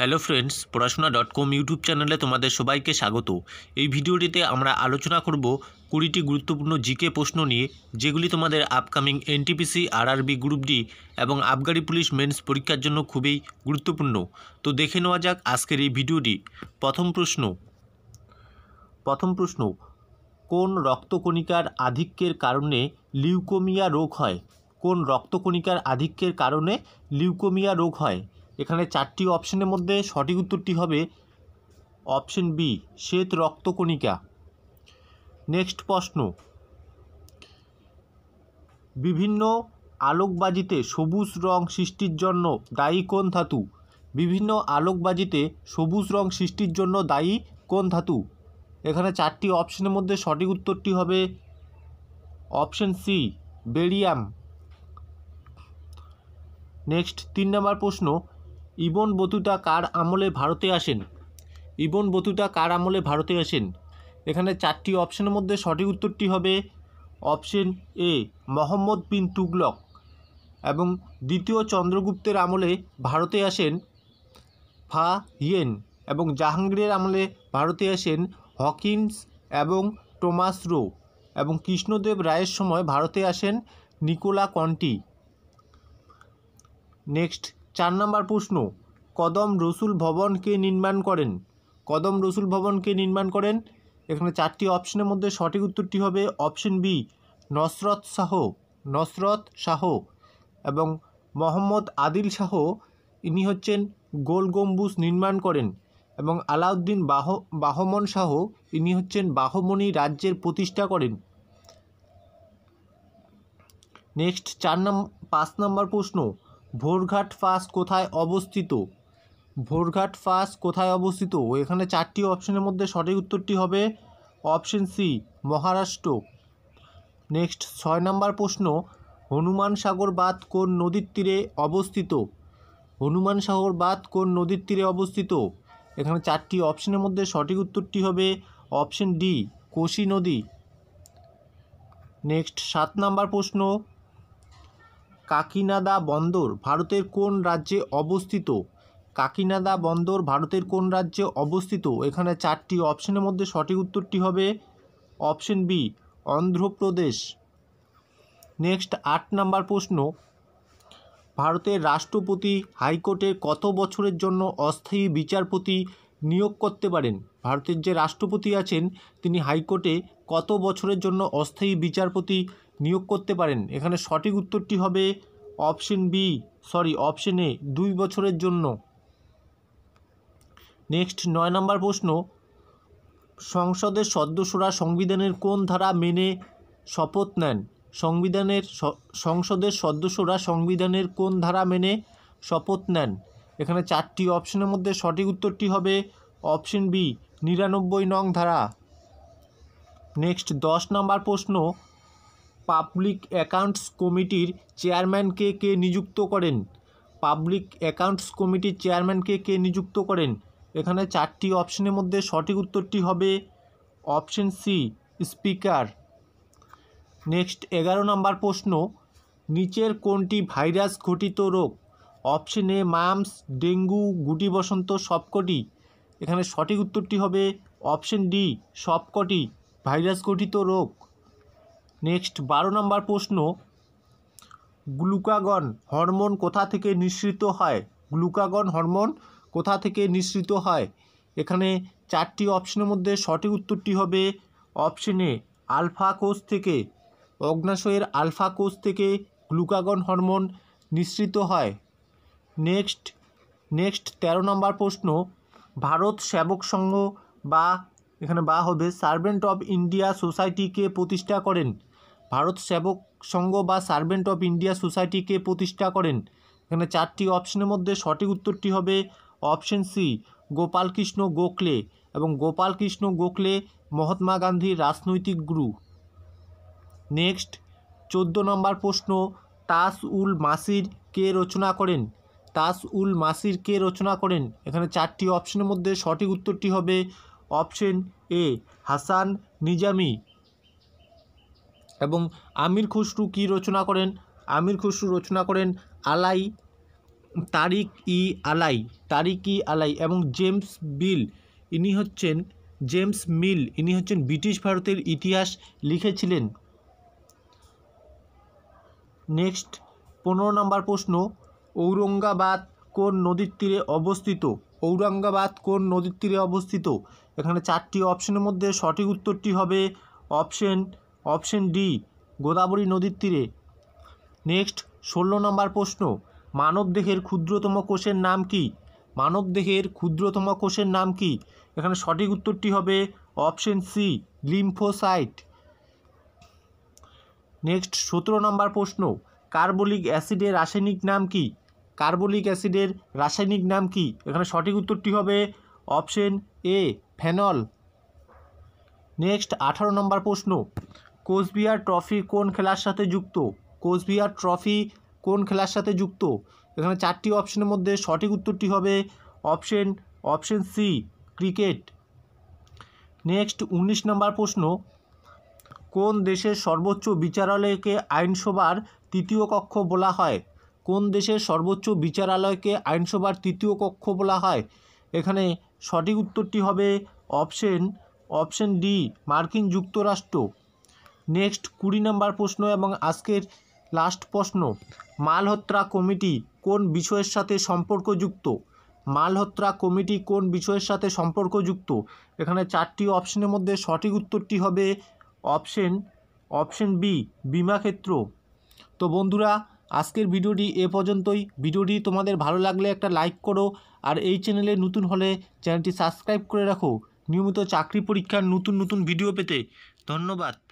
hello friends Porashona dot com YouTube চ্যানেলে তোমাদের সবাইকে স্বাগত এই ভিডিওটিতে আমরা আলোচনা করব কুড়িটি গুরুত্বপূর্ণ জিকে প্রশ্ন নিয়ে যেগুলি তোমাদের upcoming NTPC RRB group D এবং আবগারি পুলিশ মেন্স পরীক্ষার জন্য খুবই গুরুত্বপূর্ণ তো দেখে নেওয়া যাক আজকের এই ভিডিওটি প্রথম প্রশ্ন প্রথম প্রশ্ন কোন রক্তকণিকার আধিক্যের কারণে লিউকোমিয়া রোগ হয় কোন রক্তকণিকার আধিক্যের কারণে লিউকোমিয়া রোগ হয় এখানে চারটি অপশনের মধ্যে সঠিক উত্তরটি হবে অপশন বি শ্বেত রক্তকণিকা নেক্সট প্রশ্ন বিভিন্ন আলোকবাজিতে সবুজ রং সৃষ্টির জন্য দায়ী কোন ধাতু বিভিন্ন আলোকবাজিতে সবুজ রং সৃষ্টির জন্য দায়ী কোন ধাতু এখানে চারটি অপশনের মধ্যে সঠিক উত্তরটি হবে অপশন সি বেরিয়াম নেক্সট তিন নম্বর প্রশ্ন ইবন বতুতা কার আমলে ভারতে আসেন ইবন বতুতা কার আমলে ভারতে আসেন এখানে চারটি অপশনের মধ্যে সঠিক উত্তরটি হবে অপশন এ মোহাম্মদ বিন তুগলক এবং দ্বিতীয় চন্দ্রগুপ্তের আমলে ভারতে আসেন ফা ইয়েন এবং জাহাঙ্গীরের আমলে ভারতে আসেন হকিন্স এবং টোমাস রো এবং কৃষ্ণদেব রায়ের সময় ভারতে আসেন নিকোলা কন্টি নেক্সট চার নম্বর প্রশ্ন কদম রসুল ভবন কে নির্মাণ করেন কদম রসুল ভবন কে নির্মাণ করেন এখানে চারটি অপশনের মধ্যে সঠিক উত্তরটি হবে অপশন বি নসরত শাহ নসরত শাহ এবং মোহাম্মদ আদিল শাহ ইনি হচ্ছেন গোল গম্বুজ নির্মাণ করেন এবং আলাউদ্দিন বাহ বাহমন শাহ ইনি হচ্ছেন বাহমনি রাজ্যের প্রতিষ্ঠা করেন নেক্সট চার নাম পাঁচ নম্বর প্রশ্ন ভোরঘাট পাস কোথায় অবস্থিত ভোরঘাট পাস কোথায় অবস্থিত এখানে চারটি অপশনের মধ্যে সঠিক উত্তরটি হবে অপশন সি মহারাষ্ট্র নেক্সট ছয় নম্বর প্রশ্ন হনুমান সাগর বাঁধ কোন নদীর তীরে অবস্থিত হনুমান সাগর বাঁধ কোন নদীর তীরে অবস্থিত এখানে চারটি অপশনের মধ্যে সঠিক উত্তরটি হবে অপশন ডি কোশি নদী নেক্সট সাত নাম্বার প্রশ্ন কাকিনাদা বন্দর ভারতের কোন রাজ্যে অবস্থিত কাকিনাদা বন্দর ভারতের কোন রাজ্যে অবস্থিত এখানে চারটি অপশনের মধ্যে সঠিক উত্তরটি হবে অপশন বি অন্ধ্রপ্রদেশ নেক্সট আট নাম্বার প্রশ্ন ভারতের রাষ্ট্রপতি হাইকোর্টে কত বছরের জন্য অস্থায়ী বিচারপতি নিয়োগ করতে পারেন ভারতের যে রাষ্ট্রপতি আছেন তিনি হাইকোর্টে কত বছরের জন্য অস্থায়ী বিচারপতি নিয়োগ করতে পারেন এখানে সঠিক উত্তরটি হবে option B sorry option A দুই বছরের জন্য নেক্সট নয় নম্বর প্রশ্ন সংসদের সদস্যরা সংবিধানের কোন ধারা মেনে শপথ নেন সংবিধানের সংসদের সদস্যরা সংবিধানের কোন ধারা মেনে শপথ নেন এখানে চারটি অপশনের মধ্যে সঠিক উত্তরটি হবে অপশন বি নিরানব্বই নং ধারা নেক্সট দশ নম্বর প্রশ্ন পাবলিক অ্যাকাউন্টস কমিটির চেয়ারম্যানকে কে নিযুক্ত করেন পাবলিক অ্যাকাউন্টস কমিটির চেয়ারম্যানকে কে নিযুক্ত করেন এখানে চারটি অপশনের মধ্যে সঠিক উত্তরটি হবে অপশন সি স্পিকার নেক্সট এগারো নম্বর প্রশ্ন নিচের কোনটি ভাইরাস ঘটিত রোগ অপশন এ মামস ডেঙ্গু গুটি বসন্ত সবকটি এখানে সঠিক উত্তরটি হবে অপশন ডি সবকটি ভাইরাস ঘটিত রোগ নেক্সট বারো নম্বর প্রশ্ন গ্লুকাগন হরমোন কোথা থেকে নিঃসৃত হয় গ্লুকাগন হরমোন কোথা থেকে নিঃসৃত হয় এখানে চারটি অপশনের মধ্যে সঠিক উত্তরটি হবে অপশনে আলফা কোষ থেকে অগ্নাশয়ের আলফা কোষ থেকে গ্লুকাগন হরমোন নিঃসৃত হয় নেক্সট নেক্সট ১৩ নম্বর প্রশ্ন ভারত সেবক সংঘ বা এখানে বা হবে সার্ভেন্ট অব ইন্ডিয়া সোসাইটিকে প্রতিষ্ঠা করেন ভারত সেবক সংঘ বা সার্ভেন্ট অফ ইন্ডিয়া সোসাইটিকে প্রতিষ্ঠা করেন এখানে চারটি অপশনের মধ্যে সঠিক উত্তরটি হবে অপশন সি গোপালকৃষ্ণ গোখলে এবং গোপালকৃষ্ণ গোখলে মহাত্মা গান্ধীর রাজনৈতিক গুরু নেক্সট চোদ্দো নম্বর প্রশ্ন তাস উল মাসির কে রচনা করেন তাস উল মাসির কে রচনা করেন এখানে চারটি অপশনের মধ্যে সঠিক উত্তরটি হবে অপশন এ হাসান নিজামি এবং আমির খুসরু কি রচনা করেন আমির খুসরু রচনা করেন আলাই তারিক ই আলাই তারিক ই আলাই এবং জেমস বিল ইনি হচ্ছেন জেমস মিল ইনি হচ্ছেন ব্রিটিশ ভারতের ইতিহাস লিখেছিলেন নেক্সট পনেরো নম্বর প্রশ্ন ঔরঙ্গাবাদ কোন নদীর তীরে অবস্থিত ঔরঙ্গাবাদ কোন নদীর তীরে অবস্থিত এখানে চারটি অপশনের মধ্যে সঠিক উত্তরটি হবে অপশন অপশন ডি গোদাবরী নদীর তীরে নেক্সট ষোলো নম্বর প্রশ্ন মানব দেহের ক্ষুদ্রতম কোষের নাম কি দেহের ক্ষুদ্রতম কোষের নাম কি এখানে সঠিক উত্তরটি হবে অপশন সি লিম্ফোসাইট নেক্সট সতেরো নম্বর প্রশ্ন কার্বলিক অ্যাসিডের রাসায়নিক নাম কি কার্বলিক অ্যাসিডের রাসায়নিক নাম কি এখানে সঠিক উত্তরটি হবে অপশন এ ফেনল নেক্সট আঠারো নম্বর প্রশ্ন কোচবিহার ট্রফি কোন খেলার সাথে যুক্ত কোচবিহার ট্রফি কোন খেলার সাথে যুক্ত এখানে চারটি অপশনের মধ্যে সঠিক উত্তরটি হবে option option C cricket next উনিশ নম্বর প্রশ্ন কোন দেশের সর্বোচ্চ বিচারালয়কে আইনসভার তৃতীয় কক্ষ বলা হয় কোন দেশের সর্বোচ্চ বিচারালয়কে আইনসভার তৃতীয় কক্ষ বলা হয় এখানে সঠিক উত্তরটি হবে অপশন অপশন ডি মার্কিন যুক্তরাষ্ট্র নেক্সট কুড়ি নম্বর প্রশ্ন এবং আজকের লাস্ট প্রশ্ন মালহত্রা কমিটি কোন বিষয়ের সাথে সম্পর্কযুক্ত মালহত্রা কমিটি কোন বিষয়ের সাথে সম্পর্কযুক্ত এখানে চারটি অপশনের মধ্যে সঠিক উত্তরটি হবে অপশন অপশন বি বিমা ক্ষেত্র তো বন্ধুরা আজকের ভিডিওটি এ পর্যন্তই ভিডিওটি তোমাদের ভালো লাগলে একটা লাইক করো আর এই চ্যানেলে নতুন হলে চ্যানেলটি সাবস্ক্রাইব করে রাখো নিয়মিত চাকরি পরীক্ষার নতুন নতুন ভিডিও পেতে ধন্যবাদ